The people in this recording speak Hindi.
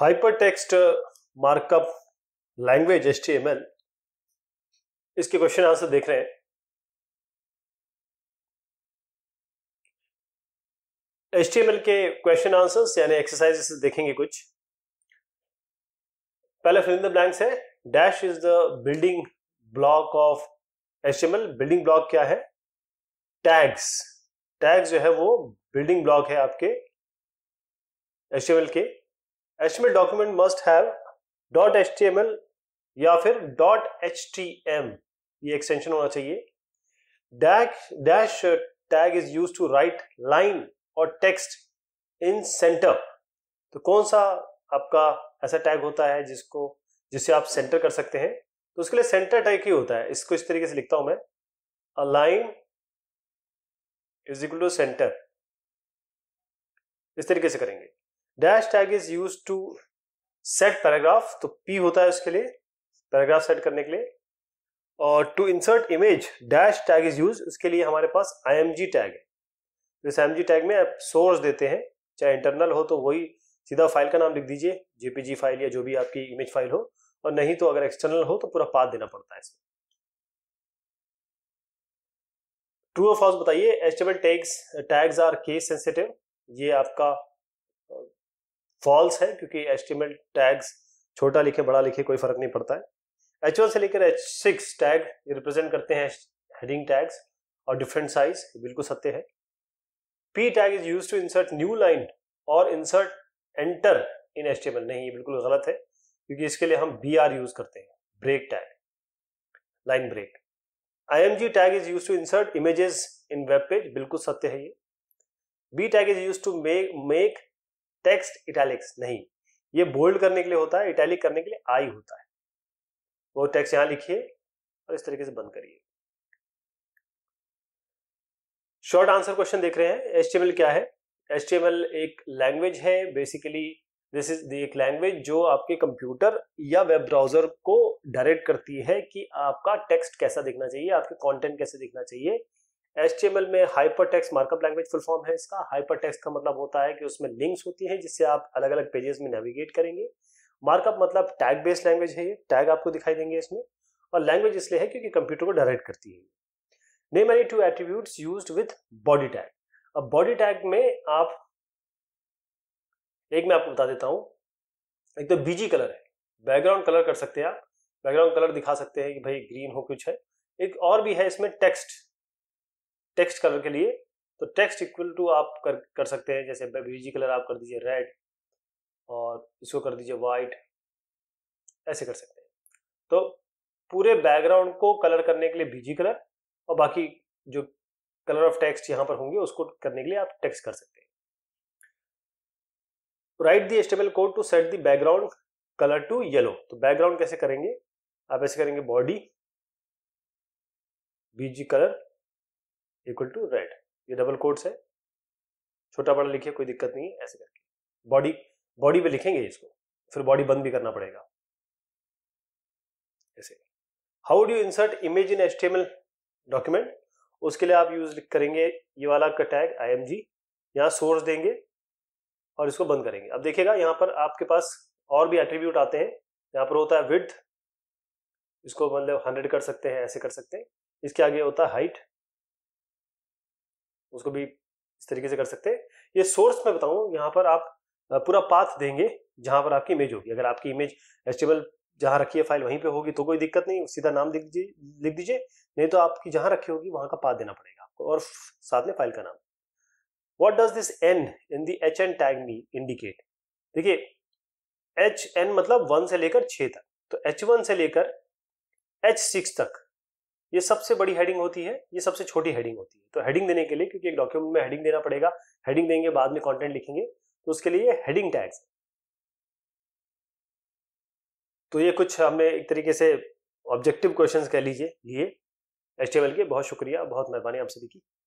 हाइपरटेक्स्ट मार्कअप लैंग्वेज एच इसके क्वेश्चन आंसर देख रहे हैं एच के क्वेश्चन आंसर्स यानी एक्सरसाइजेस देखेंगे कुछ पहले फिल द ब्लैंक्स है dash is the building block of L building block क्या है टैग्स टैग्स जो है वो बिल्डिंग ब्लॉक है आपके एच के H document must have dot H या फिर डॉट एच ये एक्सटेंशन होना चाहिए dash dash tag is use to write line और टेक्स्ट इन सेंटर तो कौन सा आपका ऐसा टैग होता है जिसको जिसे आप सेंटर कर सकते हैं तो उसके लिए सेंटर टैग ही होता है इसको इस तरीके से लिखता हूं मैं a is equal to center इस तरीके से करेंगे dash tag is use to set paragraph तो पी होता है उसके लिए पैराग्राफ सेट करने के लिए और to insert image dash tag is use उसके लिए हमारे पास आई एम जी टैग है तो इस एम जी टैग में आप सोर्स देते हैं चाहे इंटरनल हो तो वही सीधा फाइल का नाम लिख दीजिए जेपीजी फाइल या जो भी आपकी इमेज फाइल हो और नहीं तो अगर एक्सटर्नल हो तो पूरा पाथ देना पड़ता है इसमें ट्रू और फॉल्स बताइए estimate tags tags are case sensitive ये आपका फॉल्स है क्योंकि एस्टिमेट टैग्स छोटा लिखे बड़ा लिखे कोई फर्क नहीं पड़ता है एच से लेकर एच सिक्स टैग ये रिप्रेजेंट करते हैं हेडिंग टैग्स और डिफरेंट साइज बिल्कुल सत्य है P tag is use to insert new line और इंसर्ट एंटर इन एच नहीं ये बिल्कुल गलत है क्योंकि इसके लिए हम बी आर यूज करते हैं break tag line break I M G tag is use to insert images in web page बिल्कुल सत्य है ये B tag is use to make make text italics नहीं ये बोल्ड करने के लिए होता है इटैलिक करने के लिए आई होता है वो टेक्स्ट यहां लिखिए और इस तरीके से बंद करिए शॉर्ट आंसर क्वेश्चन देख रहे हैं एच क्या है एच एक लैंग्वेज है बेसिकली दिस इज एक लैंग्वेज जो आपके कंप्यूटर या वेब ब्राउजर को डायरेक्ट करती है कि आपका टेक्स्ट कैसा दिखना चाहिए आपके कंटेंट कैसे दिखना चाहिए एल में hyper text markup language full form है इसका हाइपर टेक्स का मतलब होता है कि उसमें लिंक्स होती हैं जिससे आप अलग अलग पेजेस में नेविगेट करेंगे मार्कअप मतलब टैग बेस्ड लैंग्वेज है ये टैग आपको दिखाई देंगे इसमें और लैंग्वेज इसलिए है क्योंकि कंप्यूटर को डायरेक्ट करती है name any two attributes use with body tag अब बॉडी टैग में आप एक मैं आपको बता देता हूँ एक तो बीजी कलर है बैकग्राउंड कलर कर सकते हैं आप बैकग्राउंड कलर दिखा सकते हैं कि भाई ग्रीन हो कुछ है एक और भी है इसमें टेक्स्ट टेक्स्ट कलर के लिए तो टेक्स्ट इक्वल टू आप कर कर सकते हैं जैसे बीजी कलर आप कर दीजिए रेड और इसको कर दीजिए वाइट ऐसे कर सकते हैं तो पूरे बैकग्राउंड को कलर करने के लिए बीजी कलर और बाकी जो कलर ऑफ टेक्स्ट यहाँ पर होंगे उसको करने के लिए आप टेक्स्ट कर सकते हैं write the suitable code to set the background colour to yellow तो बैकग्राउंड कैसे करेंगे आप ऐसे करेंगे body BG colour equal to red ये डबल कोट्स है छोटा बड़ा लिखिए कोई दिक्कत नहीं है ऐसे करके बॉडी बॉडी पे लिखेंगे इसको फिर बॉडी बंद भी करना पड़ेगा ऐसे how do insert image in H document उसके लिए आप यूज करेंगे ये वाला आपका टैग आई एम जी यहाँ सोर्स देंगे और इसको बंद करेंगे अब देखिएगा यहाँ पर आपके पास और भी एट्रीब्यूट आते हैं यहाँ पर होता है विथ इसको मतलब हंड्रेड कर सकते हैं ऐसे कर सकते हैं इसके आगे होता है हाइट उसको भी इस तरीके से कर सकते हैं ये सोर्स मैं बताऊं यहाँ पर आप पूरा पाथ देंगे जहाँ पर आपकी इमेज होगी अगर आपकी इमेज एच जहां रखी है फाइल वहीं पे होगी तो कोई दिक्कत नहीं सीधा नाम लिख दीजिए लिख दीजिए नहीं तो आपकी जहां रखी होगी वहां का पाथ देना पड़ेगा आपको और साथ में फाइल का नाम what does this N in the H N tag me indicate देखिए एच एन मतलब वन से लेकर छ तक तो एच वन से लेकर एच सिक्स तक ये सबसे बड़ी हेडिंग होती है ये सबसे छोटी हेडिंग होती है तो हेडिंग देने के लिए क्योंकि एक डॉक्यूमेंट में हेडिंग देना पड़ेगा हेडिंग देंगे बाद में कंटेंट लिखेंगे तो उसके लिए हेडिंग टैग्स तो ये कुछ हमने एक तरीके से ऑब्जेक्टिव क्वेश्चंस कह लीजिए लिए एच के बहुत शुक्रिया बहुत मेहरबानी आप सभी की